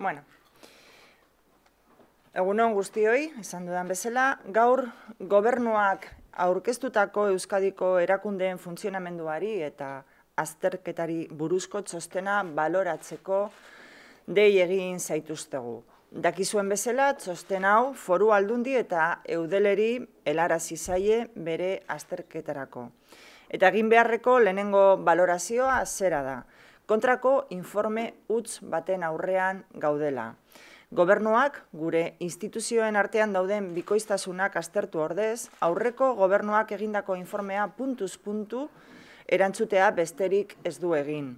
Bueno, egunon guztioi, izan dudan bezala, gaur gobernuak aurkeztutako Euskadiko erakundeen funtzionamenduari eta azterketari buruzko txostena baloratzeko dei egin zaituztegu. Dakizuen bezala, txosten hau foru aldundi eta eudeleri helarazi zaie bere azterketarako. Eta egin beharreko lehenengo balorazioa zera da kontrako informe utz baten aurrean gaudela. Gobernuak gure instituzioen artean dauden bikoiztasunak aztertu ordez, aurreko gobernuak egindako informea puntuz-puntu erantzutea besterik ez du egin.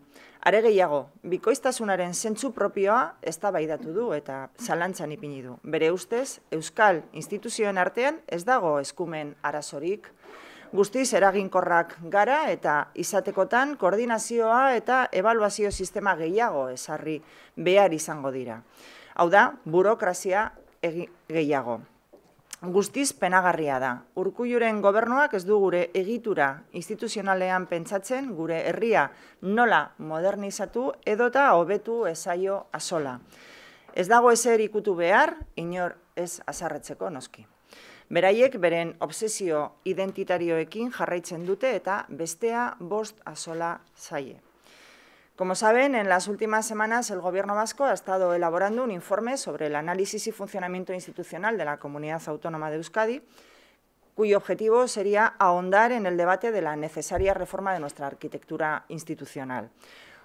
Are gehiago, bikoiztasunaren zentzu propioa ez da baidatu du eta zalantzan ipini du. Bere ustez, Euskal instituzioen artean ez dago eskumen arazorik, guztiz eraginkorrak gara eta izatekotan koordinazioa eta ebaluazio sistema gehiago esarri behar izango dira. Hau da, burokrazia gehiago. Guztiz penagarria da. Urkujuren gobernuak ez du gure egitura instituzionalean pentsatzen, gure herria nola modernizatu edota hobetu esaio asola. Ez dago ezer ikutu behar, inor ez azarretzeko noski. Beraiek beren obsesio identitarioekin jarraitzen dute eta bestea bost asola saye. Como saben, en las últimas semanas el Gobierno vasco ha estado elaborando un informe sobre el análisis y funcionamiento institucional de la Comunidad Autónoma de Euskadi, cuyo objetivo sería ahondar en el debate de la necesaria reforma de nuestra arquitectura institucional.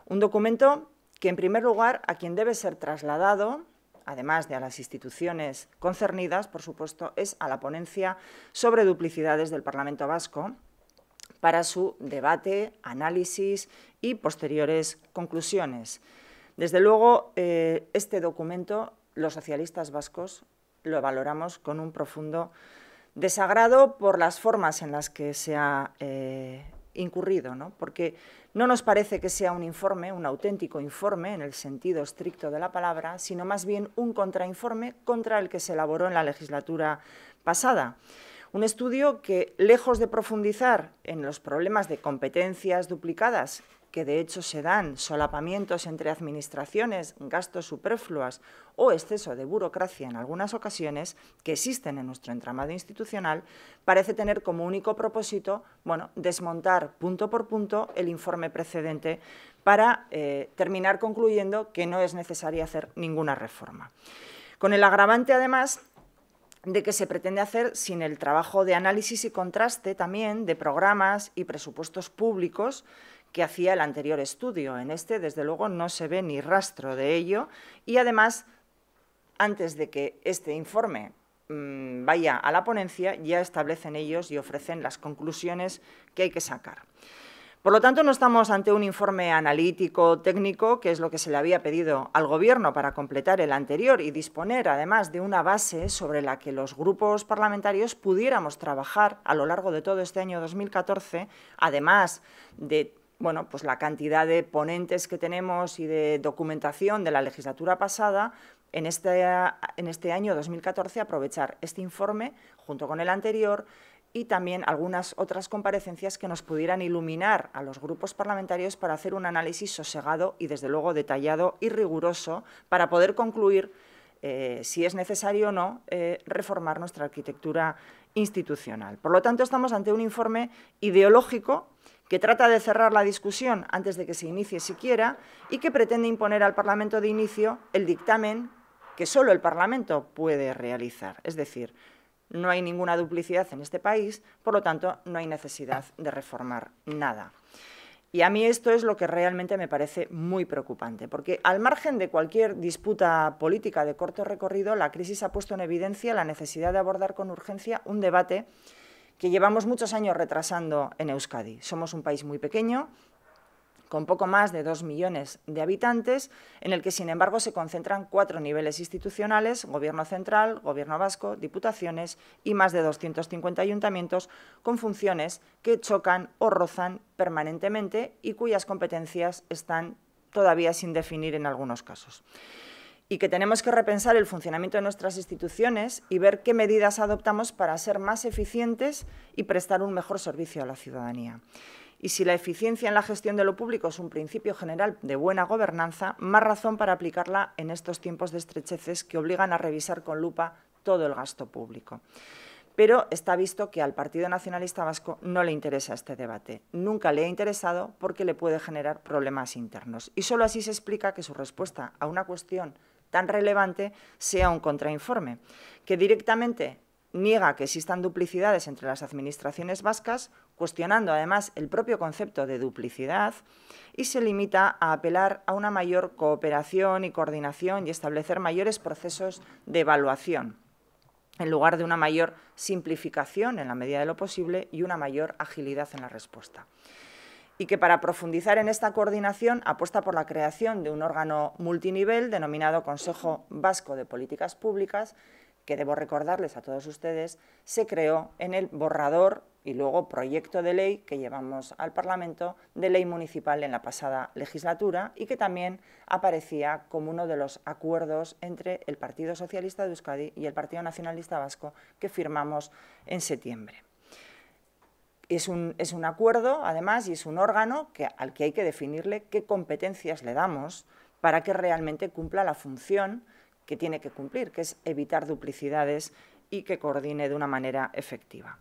Un documento que, en primer lugar, a quien debe ser trasladado además de a las instituciones concernidas, por supuesto, es a la ponencia sobre duplicidades del Parlamento Vasco para su debate, análisis y posteriores conclusiones. Desde luego, eh, este documento los socialistas vascos lo valoramos con un profundo desagrado por las formas en las que se ha eh, incurrido, ¿no? porque no nos parece que sea un informe, un auténtico informe en el sentido estricto de la palabra, sino más bien un contrainforme contra el que se elaboró en la legislatura pasada. Un estudio que, lejos de profundizar en los problemas de competencias duplicadas que de hecho se dan, solapamientos entre administraciones, gastos superfluas o exceso de burocracia en algunas ocasiones que existen en nuestro entramado institucional, parece tener como único propósito bueno, desmontar punto por punto el informe precedente para eh, terminar concluyendo que no es necesario hacer ninguna reforma. Con el agravante, además, de que se pretende hacer sin el trabajo de análisis y contraste también de programas y presupuestos públicos que hacía el anterior estudio. En este, desde luego, no se ve ni rastro de ello y, además, antes de que este informe mm, vaya a la ponencia, ya establecen ellos y ofrecen las conclusiones que hay que sacar. Por lo tanto, no estamos ante un informe analítico, técnico, que es lo que se le había pedido al Gobierno para completar el anterior y disponer, además, de una base sobre la que los grupos parlamentarios pudiéramos trabajar a lo largo de todo este año 2014, además de bueno, pues la cantidad de ponentes que tenemos y de documentación de la legislatura pasada, en este, este año 2014 aprovechar este informe junto con el anterior y también algunas otras comparecencias que nos pudieran iluminar a los grupos parlamentarios para hacer un análisis sosegado y, desde luego, detallado y riguroso para poder concluir eh, si es necesario o no eh, reformar nuestra arquitectura institucional. Por lo tanto, estamos ante un informe ideológico que trata de cerrar la discusión antes de que se inicie siquiera y que pretende imponer al Parlamento de inicio el dictamen que solo el Parlamento puede realizar. Es decir, no hay ninguna duplicidad en este país, por lo tanto, no hay necesidad de reformar nada. Y a mí esto es lo que realmente me parece muy preocupante, porque al margen de cualquier disputa política de corto recorrido, la crisis ha puesto en evidencia la necesidad de abordar con urgencia un debate que llevamos muchos años retrasando en Euskadi. Somos un país muy pequeño, con poco más de dos millones de habitantes, en el que, sin embargo, se concentran cuatro niveles institucionales, Gobierno central, Gobierno vasco, diputaciones y más de 250 ayuntamientos, con funciones que chocan o rozan permanentemente y cuyas competencias están todavía sin definir en algunos casos y que tenemos que repensar el funcionamiento de nuestras instituciones y ver qué medidas adoptamos para ser más eficientes y prestar un mejor servicio a la ciudadanía. Y si la eficiencia en la gestión de lo público es un principio general de buena gobernanza, más razón para aplicarla en estos tiempos de estrecheces que obligan a revisar con lupa todo el gasto público. Pero está visto que al Partido Nacionalista Vasco no le interesa este debate. Nunca le ha interesado porque le puede generar problemas internos. Y solo así se explica que su respuesta a una cuestión tan relevante sea un contrainforme, que directamente niega que existan duplicidades entre las administraciones vascas, cuestionando además el propio concepto de duplicidad, y se limita a apelar a una mayor cooperación y coordinación y establecer mayores procesos de evaluación, en lugar de una mayor simplificación en la medida de lo posible y una mayor agilidad en la respuesta y que para profundizar en esta coordinación apuesta por la creación de un órgano multinivel denominado Consejo Vasco de Políticas Públicas, que debo recordarles a todos ustedes, se creó en el borrador y luego proyecto de ley que llevamos al Parlamento de ley municipal en la pasada legislatura y que también aparecía como uno de los acuerdos entre el Partido Socialista de Euskadi y el Partido Nacionalista Vasco que firmamos en septiembre. Es un, acuerdo, además, y es un órgano que, al que hay que definirle qué competencias le damos para que realmente cumpla la función que tiene que cumplir, que es evitar duplicidades y que coordine de una manera efectiva.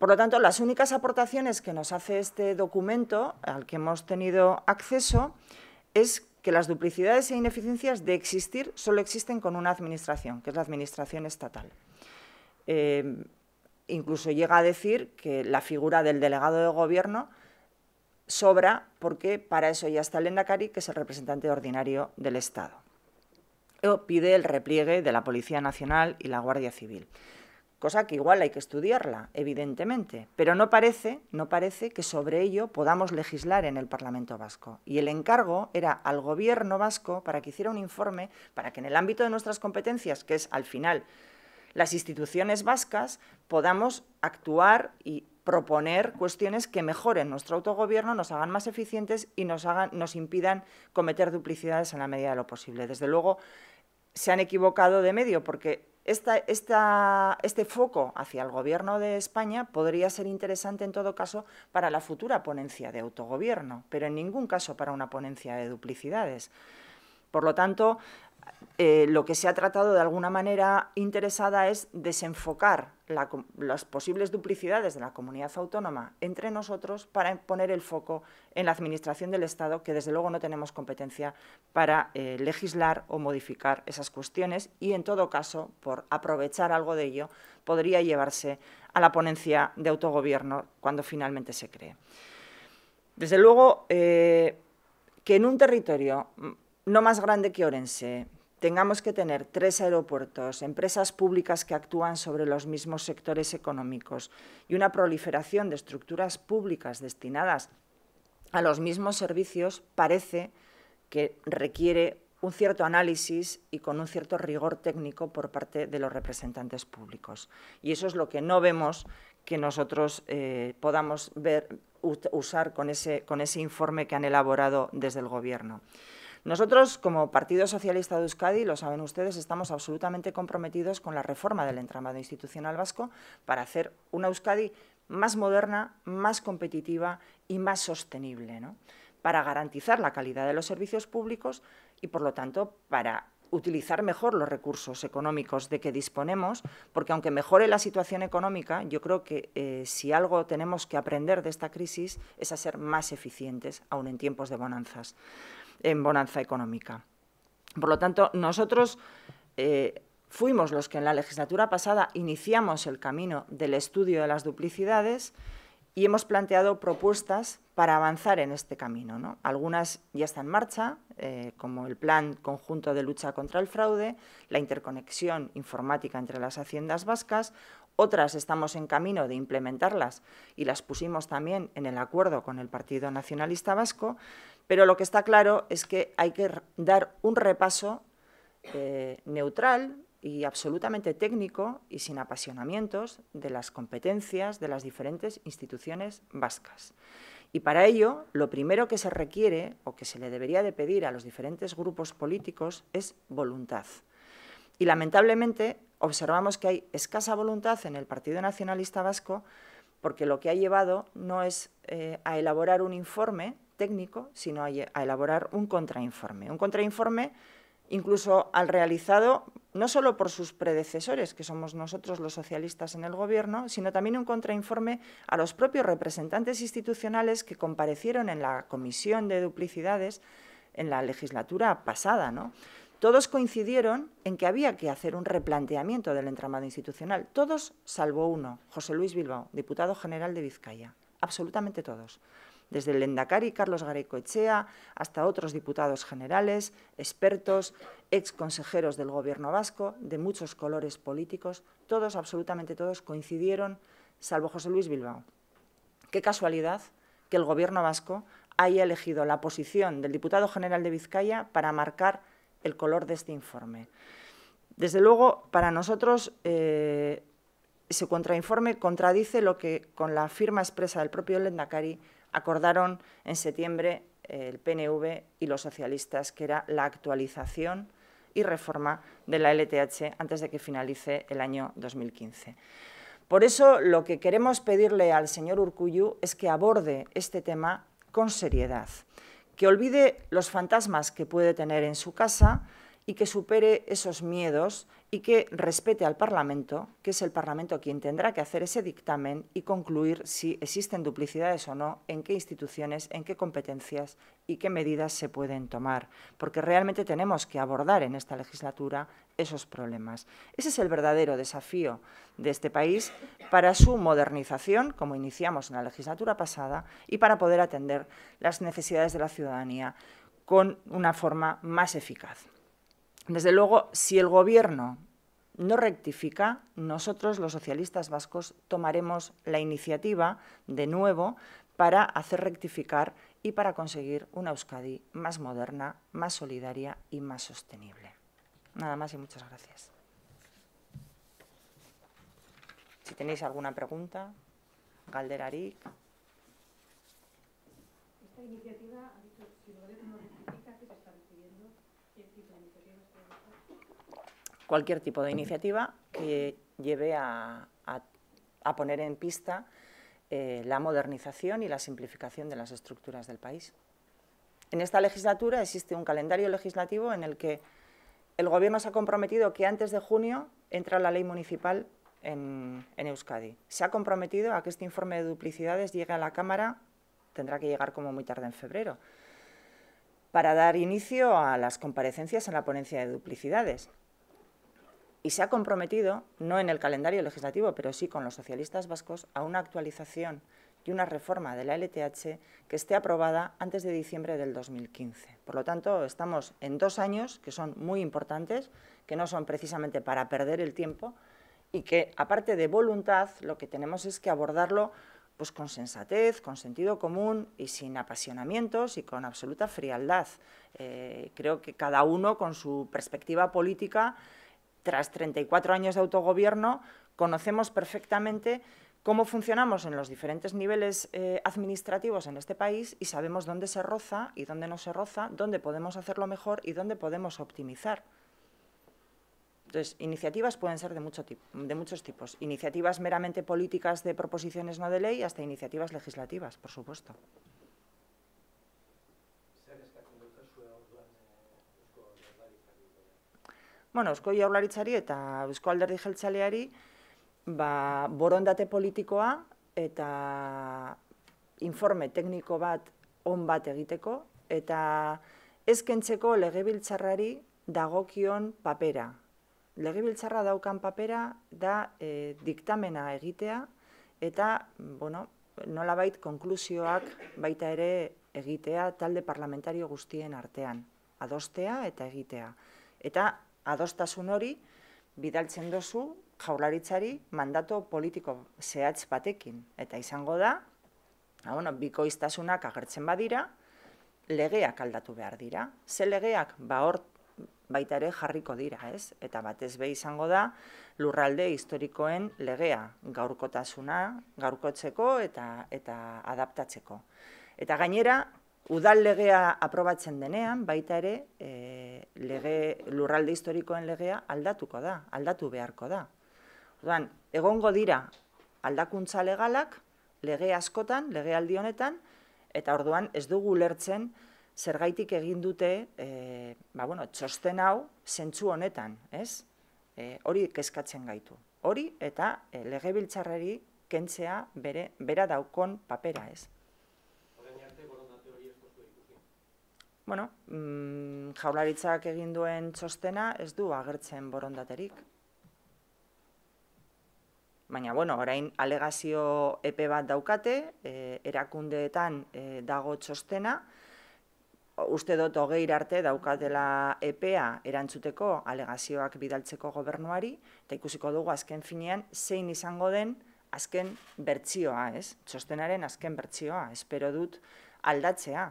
Por lo tanto, las únicas aportaciones que nos hace este documento al que hemos tenido acceso es que las duplicidades e ineficiencias de existir solo existen con una administración, que es la administración estatal. Eh, Incluso llega a decir que la figura del delegado de gobierno sobra porque para eso ya está el Endacari, que es el representante ordinario del Estado. pide el repliegue de la Policía Nacional y la Guardia Civil, cosa que igual hay que estudiarla, evidentemente, pero no parece, no parece que sobre ello podamos legislar en el Parlamento Vasco. Y el encargo era al Gobierno Vasco para que hiciera un informe para que en el ámbito de nuestras competencias, que es al final las instituciones vascas podamos actuar y proponer cuestiones que mejoren nuestro autogobierno, nos hagan más eficientes y nos, hagan, nos impidan cometer duplicidades en la medida de lo posible. Desde luego, se han equivocado de medio porque este foco hacia el Gobierno de España podría ser interesante en todo caso para la futura ponencia de autogobierno, pero en ningún caso para una ponencia de duplicidades. Por lo tanto, eh, lo que se ha tratado de alguna manera interesada es desenfocar las posibles duplicidades de la comunidad autónoma entre nosotros para poner el foco en la Administración del Estado, que desde luego no tenemos competencia para eh, legislar o modificar esas cuestiones y, en todo caso, por aprovechar algo de ello, podría llevarse a la ponencia de autogobierno cuando finalmente se cree. Desde luego, eh, que en un territorio mm, no más grande que Orense, tengamos que tener tres aeropuertos, empresas públicas que actúan sobre los mismos sectores económicos y una proliferación de estructuras públicas destinadas a los mismos servicios, parece que requiere un cierto análisis y con un cierto rigor técnico por parte de los representantes públicos. Y eso es lo que no vemos que nosotros eh, podamos ver, usar con ese, con ese informe que han elaborado desde el Gobierno. Nosotros, como Partido Socialista de Euskadi, lo saben ustedes, estamos absolutamente comprometidos con la reforma del entramado institucional vasco para hacer una Euskadi más moderna, más competitiva y más sostenible, para garantizar la calidad de los servicios públicos y, por lo tanto, para utilizar mejor los recursos económicos de que disponemos, porque aunque mejore la situación económica, yo creo que eh, si algo tenemos que aprender de esta crisis es a ser más eficientes, aun en tiempos de bonanzas en bonanza económica. Por lo tanto, nosotros eh, fuimos los que en la legislatura pasada iniciamos el camino del estudio de las duplicidades y hemos planteado propuestas para avanzar en este camino. Algunas ya están en marcha, eh, como el Plan Conjunto de Lucha contra el Fraude, la interconexión informática entre las haciendas vascas, otras estamos en camino de implementarlas y las pusimos también en el acuerdo con el Partido Nacionalista Vasco, pero lo que está claro es que hay que dar un repaso eh, neutral y absolutamente técnico y sin apasionamientos de las competencias de las diferentes instituciones vascas. Y para ello, lo primero que se requiere o que se le debería de pedir a los diferentes grupos políticos es voluntad. Y lamentablemente observamos que hay escasa voluntad en el Partido Nacionalista Vasco porque lo que ha llevado no es eh, a elaborar un informe técnico, sino a, elaborar un contrainforme. Un contrainforme incluso al realizado no solo por sus predecesores, que somos nosotros los socialistas en el Gobierno, sino también un contrainforme a los propios representantes institucionales que comparecieron en la Comisión de Duplicidades en la legislatura pasada. ¿no? Todos coincidieron en que había que hacer un replanteamiento del entramado institucional, todos salvo uno, José Luis Bilbao, diputado general de Vizcaya, absolutamente todos desde el Lendakari Carlos Echea, hasta otros diputados generales, expertos, ex consejeros del Gobierno vasco, de muchos colores políticos, todos, absolutamente todos, coincidieron, salvo José Luis Bilbao. Qué casualidad que el Gobierno vasco haya elegido la posición del diputado general de Vizcaya para marcar el color de este informe. Desde luego, para nosotros, eh, ese contrainforme contradice lo que, con la firma expresa del propio Lendakari, acordaron en septiembre eh, el PNV y los socialistas, que era la actualización y reforma de la LTH antes de que finalice el año 2015. Por eso, lo que queremos pedirle al señor Urcuyu es que aborde este tema con seriedad, que olvide los fantasmas que puede tener en su casa, y que supere esos miedos y que respete al Parlamento, que es el Parlamento quien tendrá que hacer ese dictamen y concluir si existen duplicidades o no, en qué instituciones, en qué competencias y qué medidas se pueden tomar, porque realmente tenemos que abordar en esta legislatura esos problemas. Ese es el verdadero desafío de este país para su modernización, como iniciamos en la legislatura pasada, y para poder atender las necesidades de la ciudadanía con una forma más eficaz. Desde luego, si el Gobierno no rectifica, nosotros los socialistas vascos tomaremos la iniciativa de nuevo para hacer rectificar y para conseguir una Euskadi más moderna, más solidaria y más sostenible. Nada más y muchas gracias. Si tenéis alguna pregunta, Galderarik. Esta iniciativa cualquier tipo de iniciativa que lleve a, poner en pista eh, la modernización y la simplificación de las estructuras del país. En esta legislatura existe un calendario legislativo en el que el Gobierno se ha comprometido que antes de junio entra la ley municipal en, Euskadi. Se ha comprometido a que este informe de duplicidades llegue a la Cámara, tendrá que llegar como muy tarde en febrero, para dar inicio a las comparecencias en la ponencia de duplicidades y se ha comprometido, no en el calendario legislativo, pero sí con los socialistas vascos, a una actualización y una reforma de la LTH que esté aprobada antes de diciembre del 2015. Por lo tanto, estamos en dos años que son muy importantes, que no son precisamente para perder el tiempo y que, aparte de voluntad, lo que tenemos es que abordarlo pues, con sensatez, con sentido común y sin apasionamientos y con absoluta frialdad. Eh, creo que cada uno con su perspectiva política tras 34 años de autogobierno, conocemos perfectamente cómo funcionamos en los diferentes niveles eh, administrativos en este país y sabemos dónde se roza y dónde no se roza, dónde podemos hacerlo mejor y dónde podemos optimizar. Entonces, iniciativas pueden ser de, de muchos tipos. Iniciativas meramente políticas de proposiciones no de ley hasta iniciativas legislativas, por supuesto. bueno, eusko jaurlaritzari eta eusko alderdi jeltzaleari ba, borondate politikoa eta informe tekniko bat on bat egiteko eta ezkentzeko legebiltzarrari dagokion papera. Legebiltzarra daukan papera da e, diktamena egitea eta bueno, nolabait konklusioak baita ere egitea talde parlamentario guztien artean. Adostea eta egitea. Eta adostasun hori bidaltzen dozu jaularitzari mandato politiko zehatz batekin. Eta izango da, ha, ba, bueno, bikoiztasunak agertzen badira, legeak aldatu behar dira. Ze legeak, ba baitare baita ere jarriko dira, ez? Eta batez be izango da lurralde historikoen legea gaurkotasuna, gaurkotzeko eta eta adaptatzeko. Eta gainera, Udal legea aprobatzen denean, baita ere, e, lege, lurralde historikoen legea aldatuko da, aldatu beharko da. Udan, egongo dira aldakuntza legalak, lege askotan, lege honetan eta orduan ez dugu lertzen zergaitik egin dute e, ba, bueno, txosten hau zentzu honetan, ez? E, hori kezkatzen gaitu. Hori eta e, lege kentzea bere, bera daukon papera, ez? bueno, mm, jaularitzak egin duen txostena ez du agertzen borondaterik. Baina, bueno, orain alegazio epe bat daukate, e, erakundeetan e, dago txostena, uste dut hogeir arte daukatela epea erantzuteko alegazioak bidaltzeko gobernuari, eta ikusiko dugu azken finean zein izango den azken bertsioa, ez? Txostenaren azken bertsioa, espero dut aldatzea,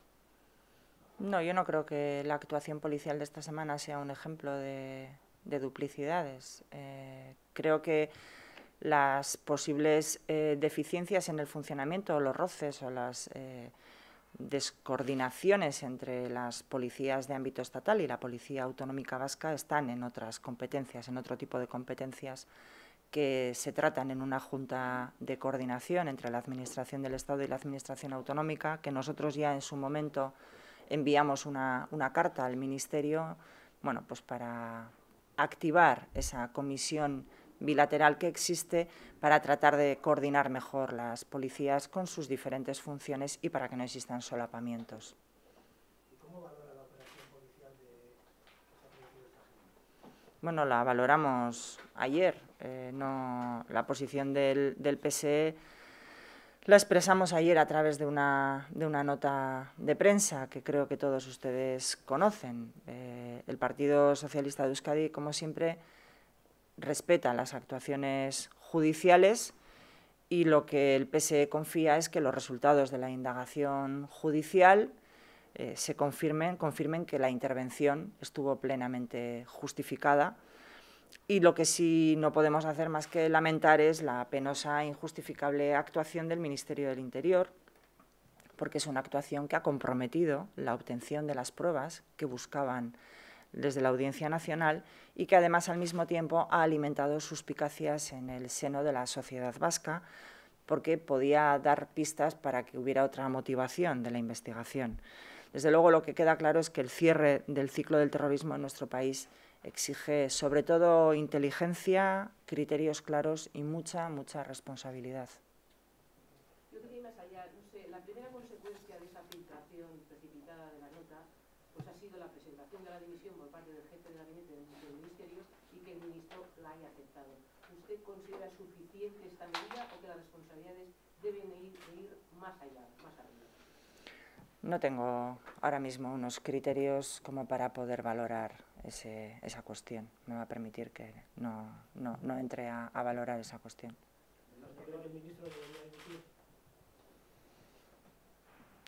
No, yo no creo que la actuación policial de esta semana sea un ejemplo de, duplicidades. Eh, creo que las posibles eh, deficiencias en el funcionamiento, o los roces o las eh, descoordinaciones entre las policías de ámbito estatal y la Policía Autonómica Vasca están en otras competencias, en otro tipo de competencias que se tratan en una junta de coordinación entre la Administración del Estado y la Administración Autonómica, que nosotros ya en su momento enviamos una, carta al Ministerio bueno, pues para activar esa comisión bilateral que existe para tratar de coordinar mejor las policías con sus diferentes funciones y para que no existan solapamientos. cómo valora la operación policial de, Bueno, la valoramos ayer. Eh, no, la posición del, del PSE la expresamos ayer a través de una, nota de prensa que creo que todos ustedes conocen. Eh, el Partido Socialista de Euskadi, como siempre, respeta las actuaciones judiciales y lo que el PSE confía es que los resultados de la indagación judicial eh, se confirmen, confirmen que la intervención estuvo plenamente justificada y lo que sí no podemos hacer más que lamentar es la penosa e injustificable actuación del Ministerio del Interior, porque es una actuación que ha comprometido la obtención de las pruebas que buscaban desde la Audiencia Nacional y que además al mismo tiempo ha alimentado suspicacias en el seno de la sociedad vasca porque podía dar pistas para que hubiera otra motivación de la investigación. Desde luego lo que queda claro es que el cierre del ciclo del terrorismo en nuestro país exige sobre todo inteligencia, criterios claros y mucha, mucha responsabilidad. Yo quería ir más allá. No sé, la primera consecuencia de esa filtración precipitada de la nota pues ha sido la presentación de la dimisión por parte del jefe de gabinete del Ministerio y que el ministro la haya aceptado. ¿Usted considera suficiente esta medida o que las responsabilidades deben ir, ir más allá, más arriba? No tengo ahora mismo unos criterios como para poder valorar esa cuestión, me va a permitir que no, no, entre a, valorar esa cuestión.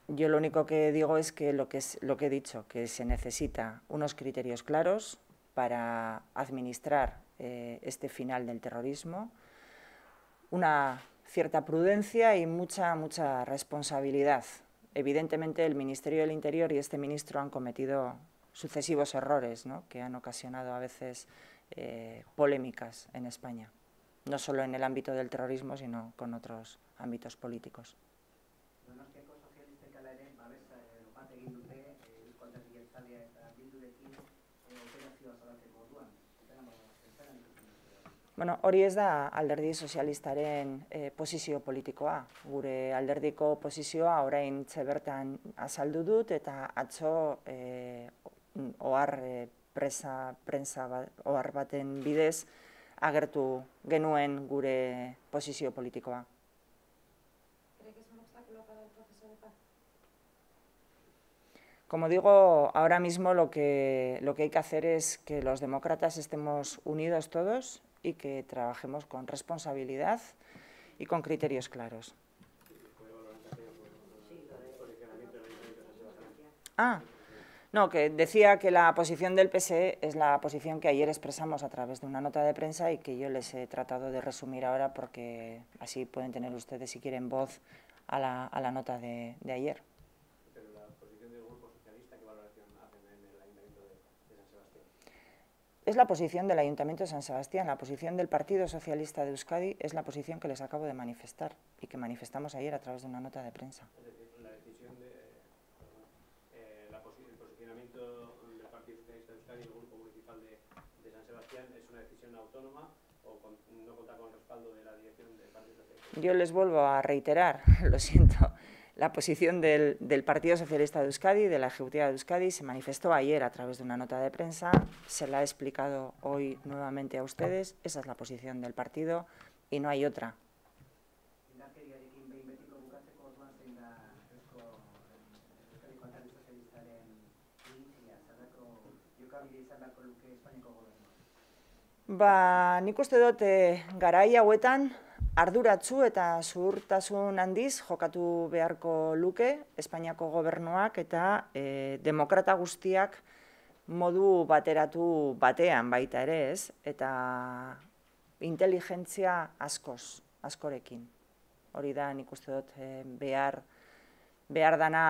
Yo lo único que digo es que lo que, es, lo que he dicho, que se necesita unos criterios claros para administrar eh, este final del terrorismo, una cierta prudencia y mucha, mucha responsabilidad. Evidentemente el Ministerio del Interior y este ministro han cometido sucesivos errores ¿no? que han ocasionado a veces eh, polémicas en España, no solo en el ámbito del terrorismo, sino con otros ámbitos políticos. Bueno, hori ez da alderdi sozialistaren e, posizio politikoa. Gure alderdiko posizioa orain bertan azaldu dut eta atzo eh, ohar eh, presa, prensa bat, ohar baten bidez agertu genuen gure posizio politikoa. Como digo, ahora mismo lo que, lo que hay que hacer es que los demócratas estemos unidos todos y que trabajemos con responsabilidad y con criterios claros. Ah, no, que decía que la posición del PSE es la posición que ayer expresamos a través de una nota de prensa y que yo les he tratado de resumir ahora porque así pueden tener ustedes, si quieren, voz a la, nota de, de ayer. la posición del Grupo Socialista, ¿qué valoración hacen en el Ayuntamiento San Sebastián? Es la posición del Ayuntamiento de San Sebastián, la posición del Partido Socialista de Euskadi es la posición que les acabo de manifestar y que manifestamos ayer a través de una nota de prensa. Yo les vuelvo a reiterar, lo siento, la posición del, del, Partido Socialista de Euskadi, de la Ejecutiva de Euskadi, se manifestó ayer a través de una nota de prensa, se la he explicado hoy nuevamente a ustedes, esa es la posición del partido y no hay otra. Ba, nik uste dut e, garai hauetan arduratzu eta zuhurtasun handiz jokatu beharko luke Espainiako gobernuak eta e, demokrata guztiak modu bateratu batean baita ere ez, eta inteligentzia askoz, askorekin. Hori da nik uste dut e, behar, behar dana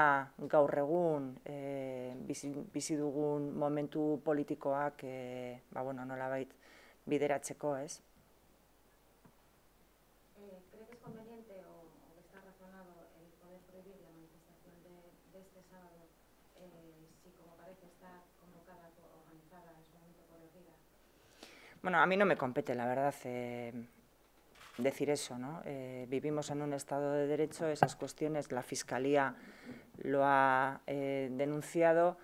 gaur egun bizi, dugun momentu politikoak e, ba, bueno, nola baita. bideratzeko, es eh, ¿Cree que es conveniente o, está razonado el poder prohibir la manifestación de, este sábado eh, si, como parece, está convocada o organizada en su momento por el Vida? Bueno, a mí no me compete, la verdad, eh, decir eso, ¿no? Eh, vivimos en un Estado de Derecho, esas cuestiones la Fiscalía lo ha denunciado,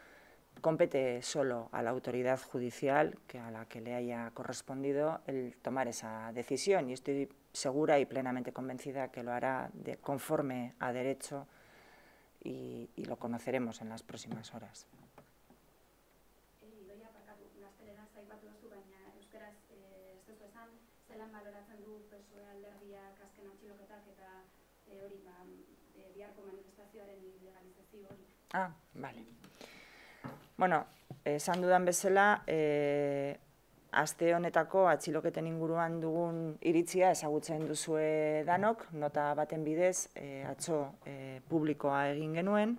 compete solo a la autoridad judicial que a la que le haya correspondido el tomar esa decisión y estoy segura y plenamente convencida que lo hará de conforme a derecho y, y lo conoceremos en las próximas horas. Ah, vale. Bueno, esan dudan bezala, e, aste honetako atxiloketen inguruan dugun iritzia ezagutzen duzue danok, nota baten bidez, e, atzo e, publikoa egin genuen.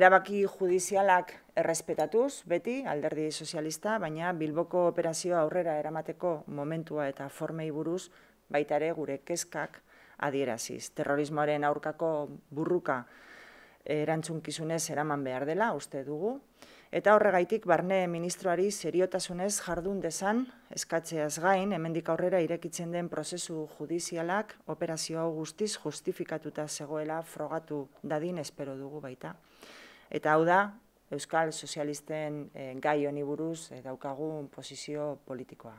Erabaki judizialak errespetatuz, beti, alderdi sozialista, baina Bilboko operazioa aurrera eramateko momentua eta formei buruz, baita ere gure kezkak adieraziz. Terrorismoaren aurkako burruka, erantzunkizunez eraman behar dela, uste dugu. Eta horregaitik barne ministroari seriotasunez jardun desan, eskatzeaz gain, hemendik aurrera irekitzen den prozesu judizialak operazio hau guztiz justifikatuta zegoela frogatu dadin espero dugu baita. Eta hau da, Euskal Sozialisten eh, gai honi buruz eh, daukagun posizio politikoa.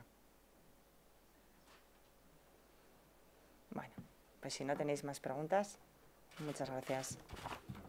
Bueno, pues si no tenéis más preguntas, muchas gracias.